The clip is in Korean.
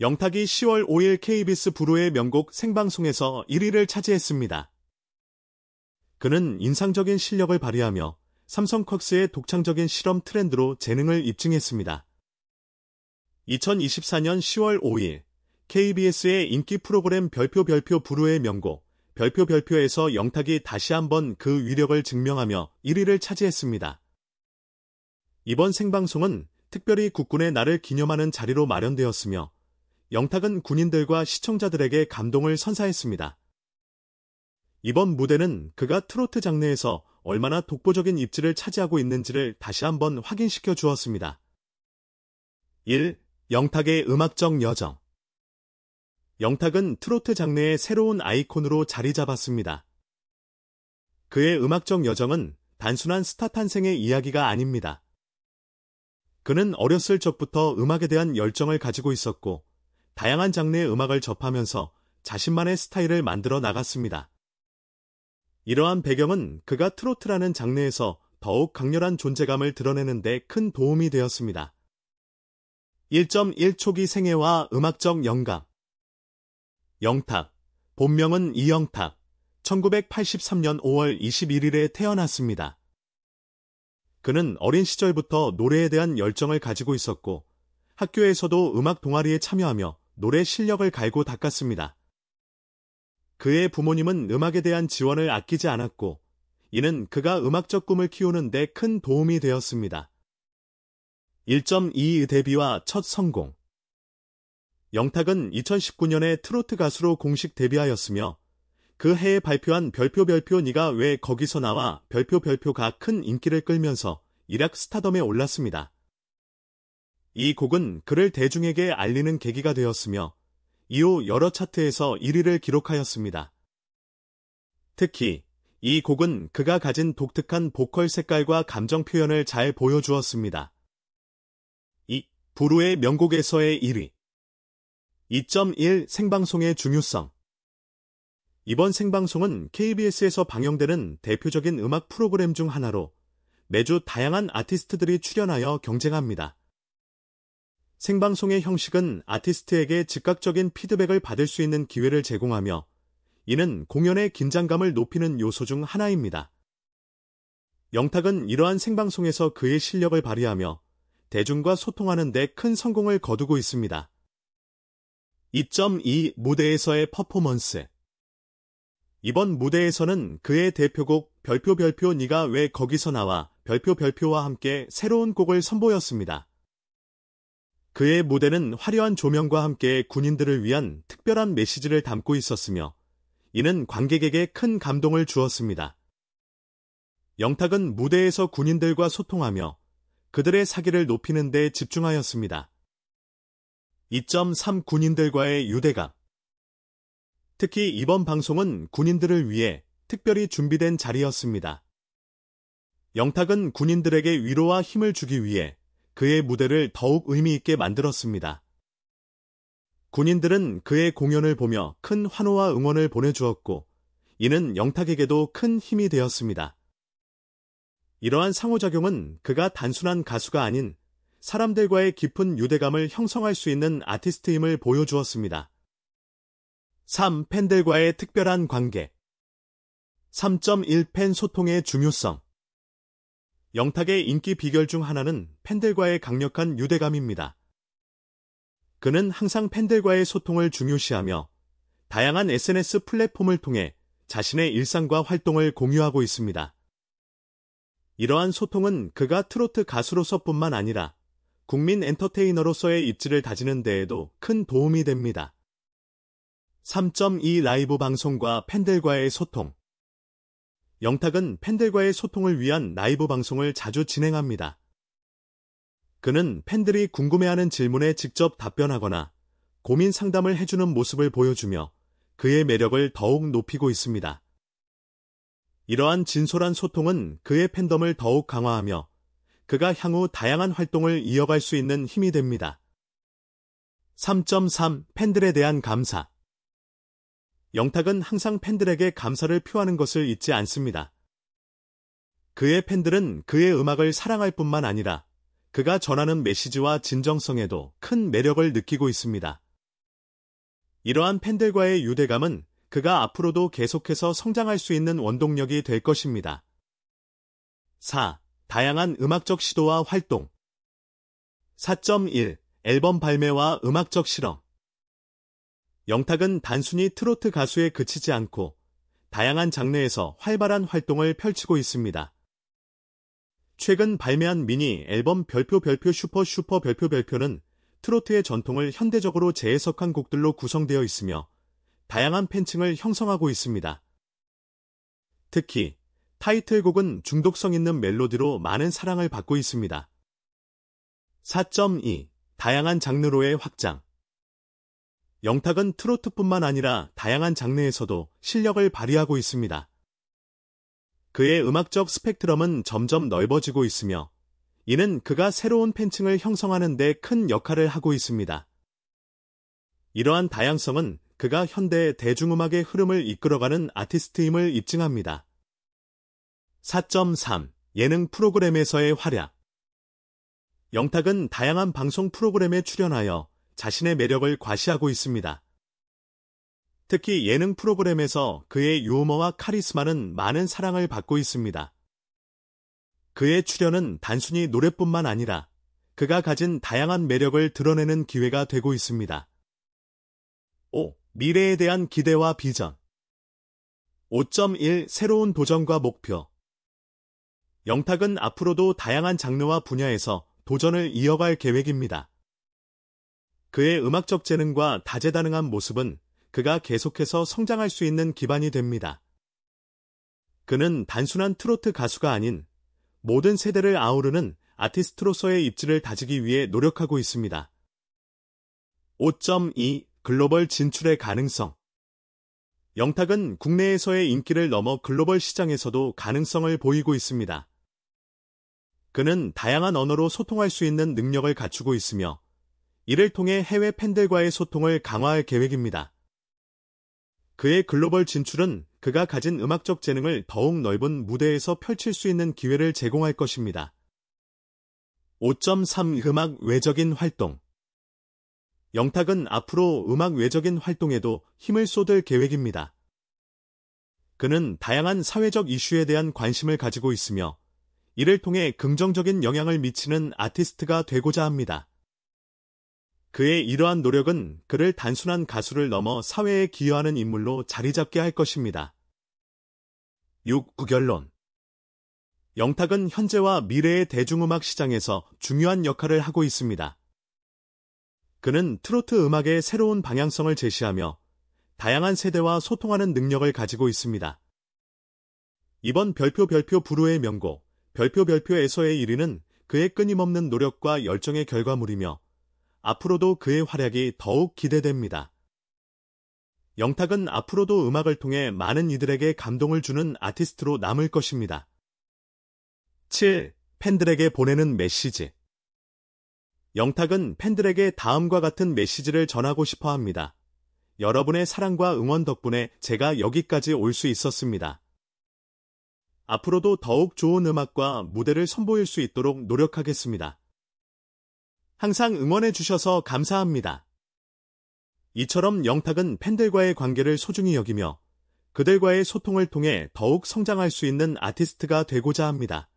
영탁이 10월 5일 KBS 부루의 명곡 생방송에서 1위를 차지했습니다. 그는 인상적인 실력을 발휘하며 삼성쿼스의 독창적인 실험 트렌드로 재능을 입증했습니다. 2024년 10월 5일 KBS의 인기 프로그램 별표 별표 부루의 명곡 별표 별표에서 영탁이 다시 한번 그 위력을 증명하며 1위를 차지했습니다. 이번 생방송은 특별히 국군의 날을 기념하는 자리로 마련되었으며 영탁은 군인들과 시청자들에게 감동을 선사했습니다. 이번 무대는 그가 트로트 장르에서 얼마나 독보적인 입지를 차지하고 있는지를 다시 한번 확인시켜 주었습니다. 1. 영탁의 음악적 여정 영탁은 트로트 장르의 새로운 아이콘으로 자리 잡았습니다. 그의 음악적 여정은 단순한 스타 탄생의 이야기가 아닙니다. 그는 어렸을 적부터 음악에 대한 열정을 가지고 있었고 다양한 장르의 음악을 접하면서 자신만의 스타일을 만들어 나갔습니다. 이러한 배경은 그가 트로트라는 장르에서 더욱 강렬한 존재감을 드러내는데 큰 도움이 되었습니다. 1.1초기 생애와 음악적 영감 영탁, 본명은 이영탁, 1983년 5월 21일에 태어났습니다. 그는 어린 시절부터 노래에 대한 열정을 가지고 있었고 학교에서도 음악 동아리에 참여하며 노래 실력을 갈고 닦았습니다. 그의 부모님은 음악에 대한 지원을 아끼지 않았고, 이는 그가 음악적 꿈을 키우는 데 큰 도움이 되었습니다. 1.2 데뷔와 첫 성공 영탁은 2019년에 트로트 가수로 공식 데뷔하였으며 그 해에 발표한 별표 별표 니가 왜 거기서 나와 별표 별표가 큰 인기를 끌면서 일약 스타덤에 올랐습니다. 이 곡은 그를 대중에게 알리는 계기가 되었으며 이후 여러 차트에서 1위를 기록하였습니다. 특히 이 곡은 그가 가진 독특한 보컬 색깔과 감정 표현을 잘 보여주었습니다. 2. 부루의 명곡에서의 1위 2.1 생방송의 중요성 이번 생방송은 KBS에서 방영되는 대표적인 음악 프로그램 중 하나로 매주 다양한 아티스트들이 출연하여 경쟁합니다. 생방송의 형식은 아티스트에게 즉각적인 피드백을 받을 수 있는 기회를 제공하며 이는 공연의 긴장감을 높이는 요소 중 하나입니다. 영탁은 이러한 생방송에서 그의 실력을 발휘하며 대중과 소통하는 데 큰 성공을 거두고 있습니다. 2.2 무대에서의 퍼포먼스 이번 무대에서는 그의 대표곡 별표 별표 니가 왜 거기서 나와 별표 별표와 함께 새로운 곡을 선보였습니다. 그의 무대는 화려한 조명과 함께 군인들을 위한 특별한 메시지를 담고 있었으며 이는 관객에게 큰 감동을 주었습니다. 영탁은 무대에서 군인들과 소통하며 그들의 사기를 높이는 데 집중하였습니다. 2.3 군인들과의 유대감 특히 이번 방송은 군인들을 위해 특별히 준비된 자리였습니다. 영탁은 군인들에게 위로와 힘을 주기 위해 그의 무대를 더욱 의미있게 만들었습니다. 군인들은 그의 공연을 보며 큰 환호와 응원을 보내주었고 이는 영탁에게도 큰 힘이 되었습니다. 이러한 상호작용은 그가 단순한 가수가 아닌 사람들과의 깊은 유대감을 형성할 수 있는 아티스트임을 보여주었습니다. 3. 팬들과의 특별한 관계 3.1 팬 소통의 중요성 영탁의 인기 비결 중 하나는 팬들과의 강력한 유대감입니다. 그는 항상 팬들과의 소통을 중요시하며 다양한 SNS 플랫폼을 통해 자신의 일상과 활동을 공유하고 있습니다. 이러한 소통은 그가 트로트 가수로서뿐만 아니라 국민 엔터테이너로서의 입지를 다지는 데에도 큰 도움이 됩니다. 3.2 라이브 방송과 팬들과의 소통 영탁은 팬들과의 소통을 위한 라이브 방송을 자주 진행합니다. 그는 팬들이 궁금해하는 질문에 직접 답변하거나 고민 상담을 해주는 모습을 보여주며 그의 매력을 더욱 높이고 있습니다. 이러한 진솔한 소통은 그의 팬덤을 더욱 강화하며 그가 향후 다양한 활동을 이어갈 수 있는 힘이 됩니다. 3.3 팬들에 대한 감사 영탁은 항상 팬들에게 감사를 표하는 것을 잊지 않습니다. 그의 팬들은 그의 음악을 사랑할 뿐만 아니라 그가 전하는 메시지와 진정성에도 큰 매력을 느끼고 있습니다. 이러한 팬들과의 유대감은 그가 앞으로도 계속해서 성장할 수 있는 원동력이 될 것입니다. 4. 다양한 음악적 시도와 활동 4.1 앨범 발매와 음악적 실험 영탁은 단순히 트로트 가수에 그치지 않고 다양한 장르에서 활발한 활동을 펼치고 있습니다. 최근 발매한 미니 앨범 별표 별표 슈퍼 슈퍼 별표 별표는 트로트의 전통을 현대적으로 재해석한 곡들로 구성되어 있으며 다양한 팬층을 형성하고 있습니다. 특히 타이틀곡은 중독성 있는 멜로디로 많은 사랑을 받고 있습니다. 4.2 다양한 장르로의 확장 영탁은 트로트뿐만 아니라 다양한 장르에서도 실력을 발휘하고 있습니다. 그의 음악적 스펙트럼은 점점 넓어지고 있으며 이는 그가 새로운 팬층을 형성하는 데 큰 역할을 하고 있습니다. 이러한 다양성은 그가 현대 대중음악의 흐름을 이끌어가는 아티스트임을 입증합니다. 4.3 예능 프로그램에서의 활약 영탁은 다양한 방송 프로그램에 출연하여 자신의 매력을 과시하고 있습니다. 특히 예능 프로그램에서 그의 유머와 카리스마는 많은 사랑을 받고 있습니다. 그의 출연은 단순히 노래뿐만 아니라 그가 가진 다양한 매력을 드러내는 기회가 되고 있습니다. 5. 미래에 대한 기대와 비전 5.1 새로운 도전과 목표 영탁은 앞으로도 다양한 장르와 분야에서 도전을 이어갈 계획입니다. 그의 음악적 재능과 다재다능한 모습은 그가 계속해서 성장할 수 있는 기반이 됩니다. 그는 단순한 트로트 가수가 아닌 모든 세대를 아우르는 아티스트로서의 입지를 다지기 위해 노력하고 있습니다. 5.2 글로벌 진출의 가능성 영탁은 국내에서의 인기를 넘어 글로벌 시장에서도 가능성을 보이고 있습니다. 그는 다양한 언어로 소통할 수 있는 능력을 갖추고 있으며 이를 통해 해외 팬들과의 소통을 강화할 계획입니다. 그의 글로벌 진출은 그가 가진 음악적 재능을 더욱 넓은 무대에서 펼칠 수 있는 기회를 제공할 것입니다. 5.3 음악 외적인 활동 영탁은 앞으로 음악 외적인 활동에도 힘을 쏟을 계획입니다. 그는 다양한 사회적 이슈에 대한 관심을 가지고 있으며 이를 통해 긍정적인 영향을 미치는 아티스트가 되고자 합니다. 그의 이러한 노력은 그를 단순한 가수를 넘어 사회에 기여하는 인물로 자리잡게 할 것입니다. 6. 구결론 영탁은 현재와 미래의 대중음악 시장에서 중요한 역할을 하고 있습니다. 그는 트로트 음악의 새로운 방향성을 제시하며 다양한 세대와 소통하는 능력을 가지고 있습니다. 이번 별표 별표 부루의 명곡 별표 별표에서의 1위는 그의 끊임없는 노력과 열정의 결과물이며 앞으로도 그의 활약이 더욱 기대됩니다. 영탁은 앞으로도 음악을 통해 많은 이들에게 감동을 주는 아티스트로 남을 것입니다. 7. 팬들에게 보내는 메시지 영탁은 팬들에게 다음과 같은 메시지를 전하고 싶어 합니다. 여러분의 사랑과 응원 덕분에 제가 여기까지 올 수 있었습니다. 앞으로도 더욱 좋은 음악과 무대를 선보일 수 있도록 노력하겠습니다. 항상 응원해 주셔서 감사합니다. 이처럼 영탁은 팬들과의 관계를 소중히 여기며 그들과의 소통을 통해 더욱 성장할 수 있는 아티스트가 되고자 합니다.